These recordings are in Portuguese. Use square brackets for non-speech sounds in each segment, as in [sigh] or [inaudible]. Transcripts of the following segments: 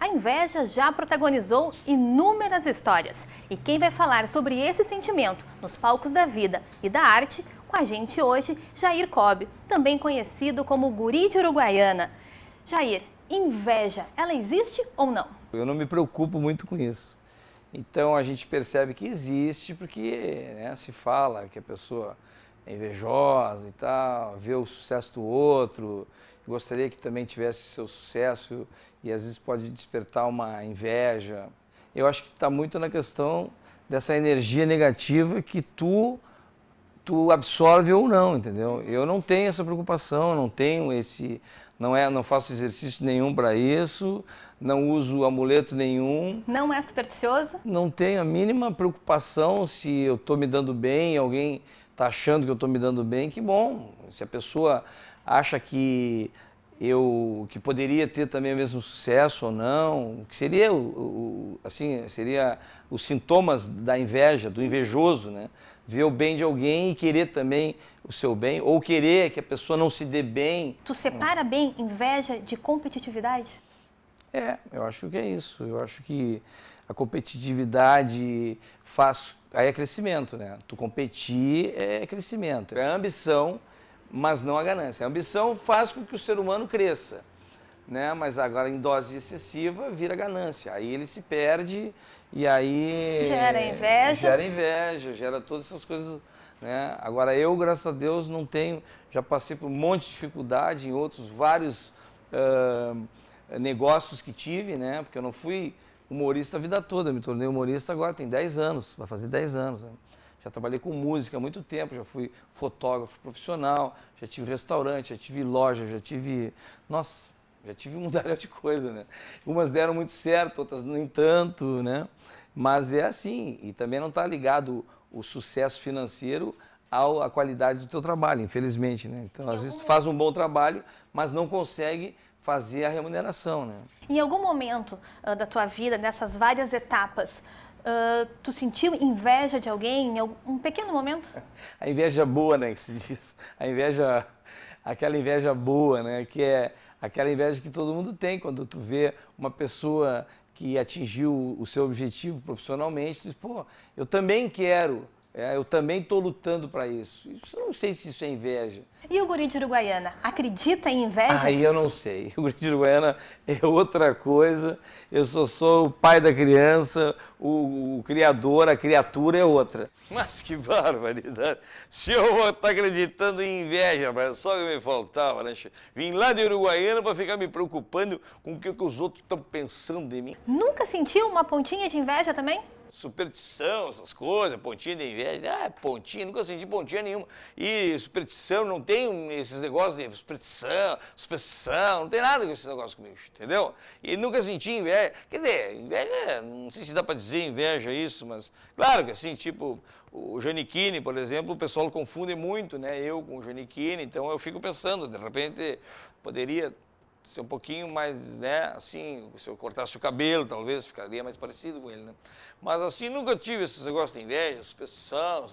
A inveja já protagonizou inúmeras histórias. E quem vai falar sobre esse sentimento nos palcos da vida e da arte, com a gente hoje, Jair Cobb, também conhecido como Guri de Uruguaiana. Jair, inveja, ela existe ou não? Eu não me preocupo muito com isso. Então a gente percebe que existe porque né, se fala que a pessoa é invejosa e tal, vê o sucesso do outro gostaria que também tivesse seu sucesso e às vezes pode despertar uma inveja. Eu acho que está muito na questão dessa energia negativa que tu tu absorve ou não, entendeu? Eu não tenho essa preocupação, não tenho esse não é, não faço exercício nenhum para isso, não uso amuleto nenhum. Não é supersticioso? Não tenho a mínima preocupação se eu estou me dando bem, alguém está achando que eu estou me dando bem, que bom. Se a pessoa acha que eu que poderia ter também o mesmo sucesso ou não, que seria o, o, assim, seria os sintomas da inveja, do invejoso, né? Ver o bem de alguém e querer também o seu bem, ou querer que a pessoa não se dê bem. Tu separa bem inveja de competitividade? É, eu acho que é isso. Eu acho que a competitividade faz. Aí é crescimento, né? Tu competir é crescimento. É a ambição mas não a ganância. A ambição faz com que o ser humano cresça, né? mas agora em dose excessiva vira ganância. Aí ele se perde e aí. Gera inveja. Gera inveja, gera todas essas coisas. Né? Agora eu, graças a Deus, não tenho. Já passei por um monte de dificuldade em outros vários uh, negócios que tive, né? porque eu não fui humorista a vida toda, eu me tornei humorista agora, tem 10 anos, vai fazer 10 anos. Né? já trabalhei com música há muito tempo, já fui fotógrafo profissional, já tive restaurante, já tive loja, já tive. Nossa, já tive um [laughs] monte de coisa, né? Umas deram muito certo, outras nem tanto, né? Mas é assim, e também não está ligado o sucesso financeiro ao, à qualidade do teu trabalho, infelizmente, né? Então, às vezes tu faz um bom trabalho, mas não consegue fazer a remuneração, né? Em algum momento uh, da tua vida, nessas várias etapas, Uh, tu sentiu inveja de alguém em algum, um pequeno momento? [laughs] A inveja boa, né, que se diz. A inveja, aquela inveja boa, né, que é aquela inveja que todo mundo tem quando tu vê uma pessoa que atingiu o seu objetivo profissionalmente, tu diz, pô, eu também quero. É, eu também estou lutando para isso. isso. Não sei se isso é inveja. E o guri de Uruguaiana? Acredita em inveja? Aí eu não sei. [laughs] O guri de Uruguaiana é outra coisa. Eu só sou o pai da criança, o, o criador, a criatura é outra. [laughs] Mas que barbaridade. Se eu vou estar tá acreditando em inveja, mas só que me faltava, né? Vim lá de Uruguaiana para ficar me preocupando com o que, que os outros estão pensando de mim. Nunca sentiu uma pontinha de inveja também? superstição, essas coisas, pontinha de inveja. Ah, pontinha, nunca senti pontinha nenhuma. E superstição, não tem esses negócios de superstição, superstição, não tem nada com esses negócios comigo, entendeu? E nunca senti inveja. Quer dizer, inveja, não sei se dá para dizer inveja isso, mas claro que assim, tipo, o Janiquini, por exemplo, o pessoal confunde muito, né? Eu com o Janiquini, então eu fico pensando, de repente poderia ser um pouquinho mais, né, assim, se eu cortasse o cabelo, talvez ficaria mais parecido com ele, né? Mas assim, nunca tive esses negócios de inveja, suspensão,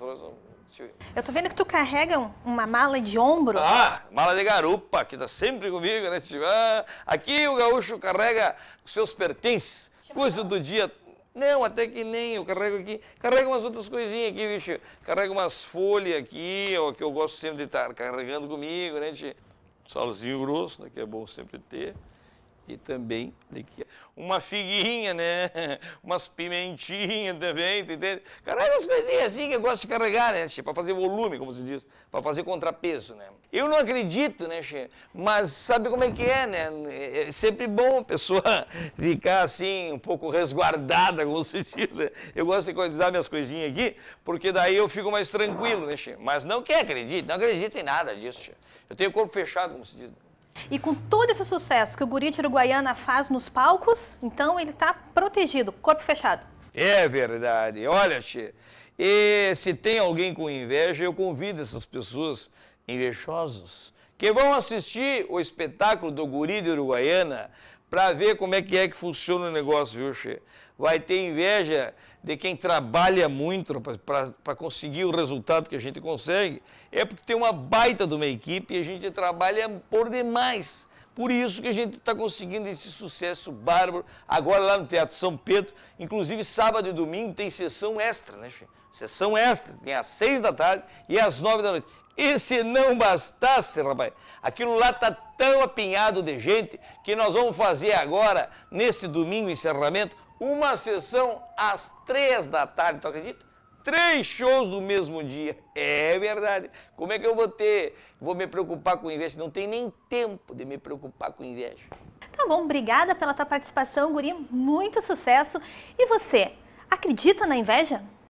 eu... eu tô vendo que tu carrega uma mala de ombro. Ah, mala de garupa, que tá sempre comigo, né, tio? Ah, aqui o gaúcho carrega os seus pertences, coisa do dia não, até que nem, eu carrego aqui, carrego umas outras coisinhas aqui, bicho. Carrego umas folhas aqui, ó, que eu gosto sempre de estar carregando comigo, né, bicho? Tipo salzinho grosso, né, que é bom sempre ter e também uma figuinha, né? [laughs] Umas pimentinhas também, entende? Caralho, umas coisinhas assim que eu gosto de carregar, né, Che? Pra fazer volume, como se diz, para fazer contrapeso, né? Eu não acredito, né, Che? Mas sabe como é que é, né? É, é sempre bom a pessoa [laughs] ficar assim, um pouco resguardada, como se diz. Né? Eu gosto de utilizar minhas coisinhas aqui, porque daí eu fico mais tranquilo, né, Che? Mas não que acredite, não acredito em nada disso, Che. Eu tenho o corpo fechado, como se diz. Né? E com todo esse sucesso que o Guri de Uruguaiana faz nos palcos, então ele está protegido, corpo fechado. É verdade. Olha, Che, e se tem alguém com inveja, eu convido essas pessoas invejosos que vão assistir o espetáculo do Guri de Uruguaiana para ver como é que é que funciona o negócio, viu, Che? Vai ter inveja de quem trabalha muito para conseguir o resultado que a gente consegue, é porque tem uma baita de uma equipe e a gente trabalha por demais. Por isso que a gente está conseguindo esse sucesso bárbaro agora lá no Teatro São Pedro. Inclusive, sábado e domingo tem sessão extra, né, Chefe? Sessão extra, tem às seis da tarde e às nove da noite. E se não bastasse, rapaz, aquilo lá tá tão apinhado de gente que nós vamos fazer agora, nesse domingo encerramento, uma sessão às três da tarde, tu acredita? Três shows no mesmo dia. É verdade. Como é que eu vou ter? Vou me preocupar com inveja? Não tem nem tempo de me preocupar com inveja. Tá bom, obrigada pela tua participação, Guri. Muito sucesso. E você, acredita na inveja?